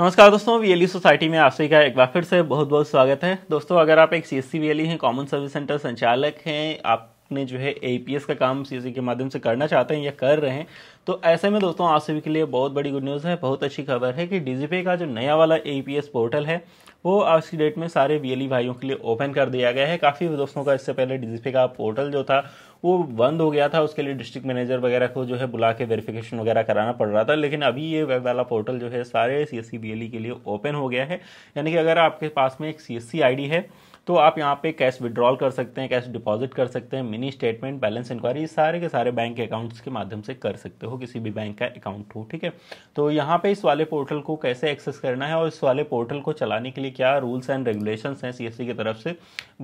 नमस्कार दोस्तों we society e में आप सभी का एक बार फिर से बहुत बहुत स्वागत है दोस्तों अगर आप एक सी एस सी हैं कॉमन सर्विस सेंटर संचालक हैं आप अपने जो है ए का काम सी e के माध्यम से करना चाहते हैं या कर रहे हैं तो ऐसे में दोस्तों आप सभी के लिए बहुत बड़ी गुड न्यूज़ है बहुत अच्छी खबर है कि डीजीपे का जो नया वाला ए पोर्टल है वो आज की डेट में सारे ई e भाइयों के लिए ओपन कर दिया गया है काफ़ी दोस्तों का इससे पहले डीजीपे का पोर्टल जो था वो बंद हो गया था उसके लिए डिस्ट्रिक्ट मैनेजर वगैरह को जो है बुला के वेरिफिकेशन वगैरह कराना पड़ रहा था लेकिन अभी ये वेब वाला पोर्टल जो है सारे सी एस e के लिए ओपन हो गया है यानी कि अगर आपके पास में एक सी एस है तो आप यहाँ पे कैश विड्रॉल कर सकते हैं कैश डिपॉजिट कर सकते हैं मिनी स्टेटमेंट बैलेंस इंक्वायरी सारे के सारे बैंक अकाउंट्स के माध्यम से कर सकते हो किसी भी बैंक का अकाउंट हो ठीक है तो यहाँ पे इस वाले पोर्टल को कैसे एक्सेस करना है और इस वाले पोर्टल को चलाने के लिए क्या रूल्स एंड रेगुलेशन हैं सी की तरफ से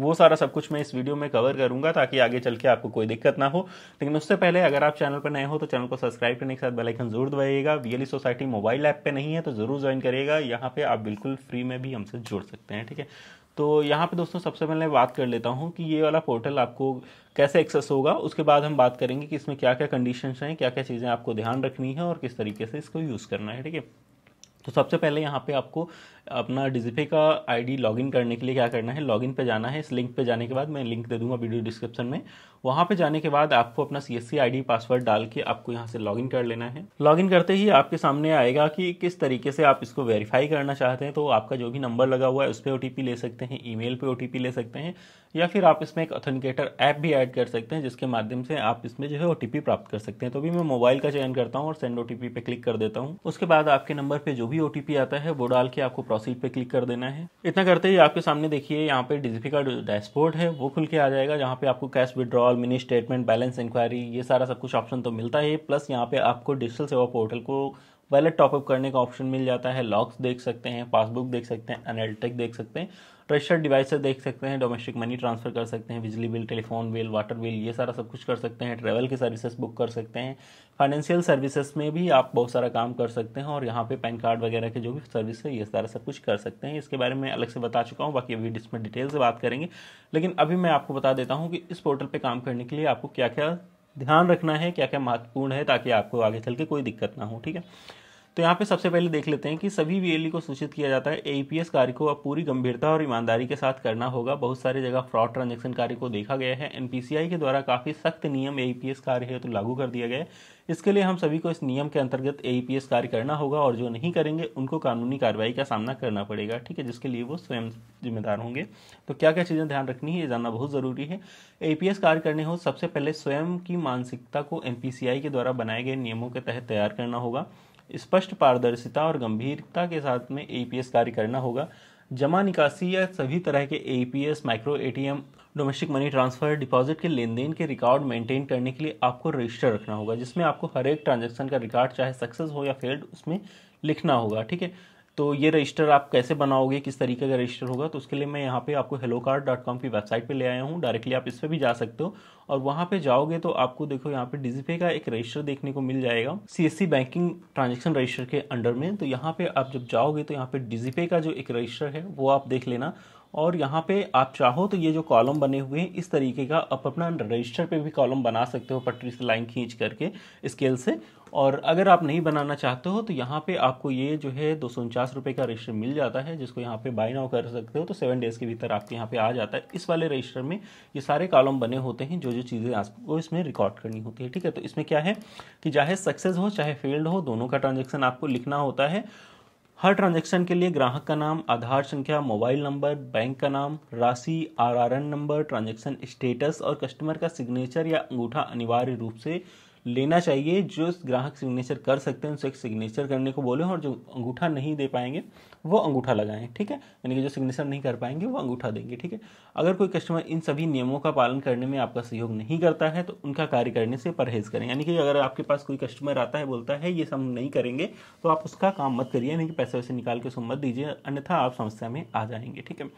वो सारा सब कुछ मैं इस वीडियो में कवर करूंगा ताकि आगे चल के आपको कोई दिक्कत ना हो लेकिन उससे पहले अगर आप चैनल पर नए हो तो चैनल को सब्सक्राइब करने के साथ बेलाइकन जरूर दबाइएगा वीएली सोसाइटी मोबाइल ऐप पर नहीं है तो जरूर ज्वाइन करिएगा यहाँ पे आप बिल्कुल फ्री में भी हमसे जुड़ सकते हैं ठीक है तो यहाँ पे दोस्तों सबसे पहले बात कर लेता हूँ कि ये वाला पोर्टल आपको कैसे एक्सेस होगा उसके बाद हम बात करेंगे कि इसमें क्या क्या कंडीशंस हैं क्या क्या चीज़ें आपको ध्यान रखनी है और किस तरीके से इसको यूज़ करना है ठीक है तो सबसे पहले यहाँ पे आपको अपना डिजिपे का आईडी लॉगिन करने के लिए क्या करना है लॉगिन पे जाना है इस लिंक पे जाने के बाद मैं लिंक दे दूंगा वीडियो डिस्क्रिप्शन में वहाँ पे जाने के बाद आपको अपना सी एस पासवर्ड डाल के आपको यहाँ से लॉगिन कर लेना है लॉगिन करते ही आपके सामने आएगा कि किस तरीके से आप इसको वेरीफाई करना चाहते हैं तो आपका जो भी नंबर लगा हुआ है उस पर ओ ले सकते हैं ई मेल ओ ले सकते हैं या फिर आप इसमें एक ऑथेंटिकेटर ऐप भी ऐड कर सकते हैं जिसके माध्यम से आप इसमें जो है ओ प्राप्त कर सकते हैं तो भी मैं मोबाइल का चयन करता हूँ और सेंड ओ पे क्लिक कर देता हूँ उसके बाद आपके नंबर पर जो भी भी ओ आता है वो डाल के आपको प्रोसीड पे क्लिक कर देना है इतना करते ही आपके सामने देखिए यहाँ पे डीजीपी का डैशबोर्ड है वो खुल के आ जाएगा जहाँ पे आपको cash withdrawal mini statement balance inquiry ये सारा सब कुछ ऑप्शन तो मिलता है प्लस यहाँ पे आपको डिजिटल सेवा पोर्टल को वैलेट टॉपअप करने का ऑप्शन मिल जाता है लॉक्स देख सकते हैं पासबुक देख सकते हैं एनालिटिक देख सकते हैं रजिस्टर्ड डिवाइसेस देख सकते हैं डोमेस्टिक मनी ट्रांसफ़र कर सकते हैं बिजली bill telephone bill water bill ये सारा सब कुछ कर सकते हैं ट्रैवल की सर्विसेज बुक कर सकते हैं फाइनेंशियल सर्विसेज में भी आप बहुत सारा काम कर सकते हैं और यहाँ पे पैन कार्ड वगैरह के जो भी सर्विस है ये सारा सब कुछ कर सकते हैं इसके बारे में अलग से बता चुका हूँ बाकी अभी इसमें डिटेल से बात करेंगे लेकिन अभी मैं आपको बता देता हूँ कि इस पोर्टल पर काम करने के लिए आपको क्या क्या ध्यान रखना है क्या क्या महत्वपूर्ण है ताकि आपको आगे चल के कोई दिक्कत ना हो ठीक है तो यहाँ पे सबसे पहले देख लेते हैं कि सभी वीएलई e को सूचित किया जाता है एईपीएस कार्य को अब पूरी गंभीरता और ईमानदारी के साथ करना होगा बहुत सारी जगह फ्रॉड ट्रांजेक्शन कार्य को देखा गया है एनपीसीआई के द्वारा काफ़ी सख्त नियम एस कार्य है तो लागू कर दिया गया है इसके लिए हम सभी को इस नियम के अंतर्गत एस कार्य करना होगा और जो नहीं करेंगे उनको कानूनी कार्रवाई का सामना करना पड़ेगा ठीक है जिसके लिए वो स्वयं जिम्मेदार होंगे तो क्या क्या चीज़ें ध्यान रखनी है ये जानना बहुत ज़रूरी है एस कार्य करने हो सबसे पहले स्वयं की मानसिकता को आई के द्वारा बनाए गए नियमों के तहत तैयार करना होगा स्पष्ट पारदर्शिता और गंभीरता के साथ में एपीएस कार्य करना होगा जमा निकासी या सभी तरह के APS micro ATM domestic money transfer deposit के लेन देन के रिकॉर्ड मेंटेन करने के लिए आपको रजिस्टर रखना होगा जिसमें आपको हर एक ट्रांजेक्शन का रिकॉर्ड चाहे सक्सेस हो या फेल्ड उसमें लिखना होगा ठीक है तो ये रजिस्टर आप कैसे बनाओगे किस तरीके का रजिस्टर होगा तो उसके लिए मैं यहाँ पे आपको हेलो कार्ड डॉट कॉम की वेबसाइट पे ले आया हूँ डायरेक्टली आप इस पर भी जा सकते हो और वहाँ पे जाओगे तो आपको देखो यहाँ पे डिजीपे का एक रजिस्टर देखने को मिल जाएगा सी बैंकिंग ट्रांजेक्शन रजिस्टर के अंडर में तो यहाँ पे आप जब जाओगे तो यहाँ पे डिजीपे का जो एक रजिस्टर है वो आप देख लेना और यहाँ पे आप चाहो तो ये जो कॉलम बने हुए हैं इस तरीके का आप अपना रजिस्टर पे भी कॉलम बना सकते हो पटरी से लाइन खींच करके स्केल से और अगर आप नहीं बनाना चाहते हो तो यहाँ पे आपको ये जो है दो सौ उनचास रुपये का रजिस्टर मिल जाता है जिसको यहाँ पे बाई नाउ कर सकते हो तो सेवन डेज़ के भीतर आपके यहाँ पे आ जाता है इस वाले रजिस्टर में ये सारे कॉलम बने होते हैं जो जो चीज़ें आपको इसमें रिकॉर्ड करनी होती है ठीक है तो इसमें क्या है कि चाहे सक्सेस हो चाहे फेल्ड हो दोनों का ट्रांजेक्शन आपको लिखना होता है हर ट्रांजैक्शन के लिए ग्राहक का नाम आधार संख्या मोबाइल नंबर बैंक का नाम राशि आर नंबर ट्रांजैक्शन स्टेटस और कस्टमर का सिग्नेचर या अंगूठा अनिवार्य रूप से लेना चाहिए जो ग्राहक सिग्नेचर कर सकते हैं उनसे सिग्नेचर करने को बोलें और जो अंगूठा नहीं दे पाएंगे वो अंगूठा लगाएं ठीक है यानी कि जो सिग्नेचर नहीं कर पाएंगे वो अंगूठा देंगे ठीक है अगर कोई कस्टमर इन सभी नियमों का पालन करने में आपका सहयोग नहीं करता है तो उनका कार्य करने से परहेज करें यानी कि अगर आपके पास कोई कस्टमर आता है बोलता है ये सब नहीं करेंगे तो आप उसका काम मत करिए यानी कि पैसे वैसे निकाल के उसको मत दीजिए अन्यथा आप समस्या में आ जाएंगे ठीक है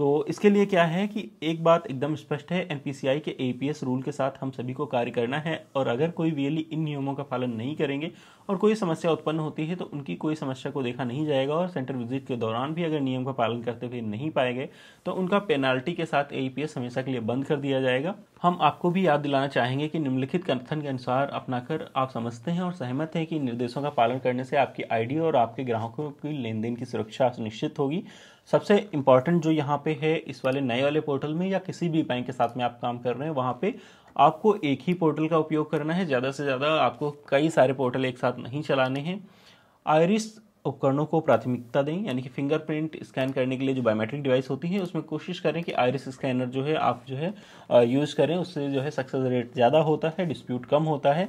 तो इसके लिए क्या है कि एक बात एकदम स्पष्ट है एनपीसीआई के एपीएस रूल के साथ हम सभी को कार्य करना है और अगर कोई वीएलई इन नियमों का पालन नहीं करेंगे और कोई समस्या उत्पन्न होती है तो उनकी कोई समस्या को देखा नहीं जाएगा और सेंटर विजिट के दौरान भी अगर नियम का पालन करते हुए नहीं पाए गए तो उनका पेनाल्टी के साथ ए हमेशा के लिए बंद कर दिया जाएगा हम आपको भी याद दिलाना चाहेंगे कि निम्नलिखित कथन के अनुसार अपनाकर आप समझते हैं और सहमत हैं कि निर्देशों का पालन करने से आपकी आईडी और आपके ग्राहकों की लेन देन की सुरक्षा सुनिश्चित होगी सबसे इम्पॉर्टेंट जो यहाँ पे है इस वाले नए वाले पोर्टल में या किसी भी बैंक के साथ में आप काम कर रहे हैं वहाँ पे आपको एक ही पोर्टल का उपयोग करना है ज़्यादा से ज़्यादा आपको कई सारे पोर्टल एक साथ नहीं चलाने हैं आयरिस उपकरणों को प्राथमिकता दें यानी कि फिंगरप्रिंट स्कैन करने के लिए जो बायोमेट्रिक डिवाइस होती हैं उसमें कोशिश करें कि आयरिस स्कैनर जो है आप जो है यूज़ करें उससे जो है सक्सेस रेट ज़्यादा होता है डिस्प्यूट कम होता है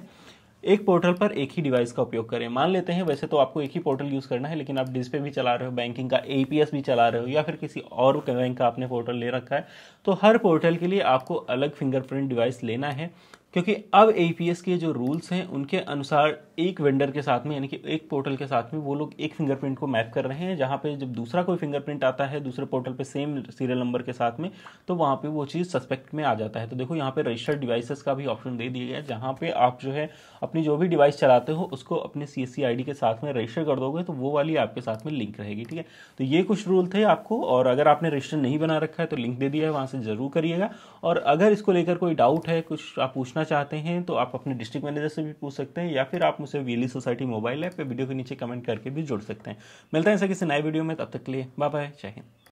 एक पोर्टल पर एक ही डिवाइस का उपयोग करें मान लेते हैं वैसे तो आपको एक ही पोर्टल यूज़ करना है लेकिन आप डिस्पे भी चला रहे हो बैंकिंग का ए भी चला रहे हो या फिर किसी और बैंक का आपने पोर्टल ले रखा है तो हर पोर्टल के लिए आपको अलग फिंगरप्रिंट डिवाइस लेना है क्योंकि अब ए के जो रूल्स हैं उनके अनुसार एक वेंडर के साथ में यानी कि एक पोर्टल के साथ में वो लोग एक फिंगरप्रिंट को मैप कर रहे हैं जहाँ पे जब दूसरा कोई फिंगरप्रिंट आता है दूसरे पोर्टल पे सेम सीरियल नंबर के साथ में तो वहाँ पे वो चीज़ सस्पेक्ट में आ जाता है तो देखो यहाँ पे रजिस्टर्ड डिवाइसेस का भी ऑप्शन दे दिया गया जहाँ पे आप जो है अपनी जो भी डिवाइस चलाते हो उसको अपने सी एस के साथ में रजिस्टर कर दोगे तो वो वाली आपके साथ में लिंक रहेगी ठीक है तो ये कुछ रूल थे आपको और अगर आपने रजिस्टर नहीं बना रखा है तो लिंक दे दिया है वहाँ से ज़रूर करिएगा और अगर इसको लेकर कोई डाउट है कुछ आप पूछना पूछना चाहते हैं तो आप अपने डिस्ट्रिक्ट मैनेजर से भी पूछ सकते हैं या फिर आप मुझे वीली सोसाइटी मोबाइल ऐप पे वीडियो के नीचे कमेंट करके भी जुड़ सकते हैं मिलते हैं ऐसा किसी नए वीडियो में तब तक के लिए बाय बाय जय हिंद